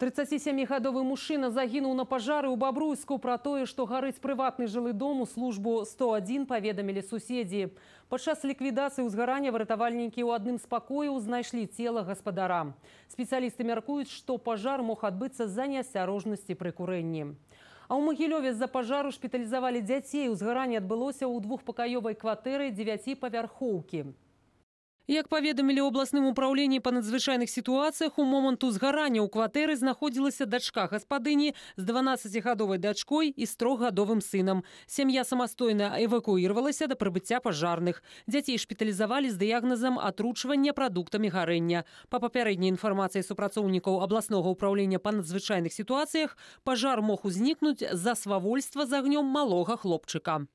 37гадовы мужчына загінуў на пажары ў бабруйску пра тое, што гарыць прыватны жылы дом у службу 101 паведамілі суседзі. Падчас ліквідацыі ўзгарання выратавальнікі ў адным з пакояў знайшлі цела гаспадара. Спецыялісты мяркуюць, што пажар мог адбыцца з-за неасцярожнасці пры курэнні. А ў Магілёве з-за пажару шпіталізавалі дзяцей. Узгаранне адбылося ў двухпакаёвай кватэры дзевяціпавярхоўкі. Як паведамілі областным управленні по надзвычайных сітуацыях у моменту сгорания у кватэры находилась дачка гаспадыні с 12гадовай дачкой і з трохгадовым сынам. Сям'я самастойна эвакуіравалася да прыбыцця пажарных. Дзяцей шпіталізавалі з дыягназам атручвання прадуктамі гарэння. Па папярэдняй інфармацыі супрацоўнікаў абласнога ўправлення па надзвычайных сітуацыях пажар мог узникнуть за свавольства за агнём малого хлопчика.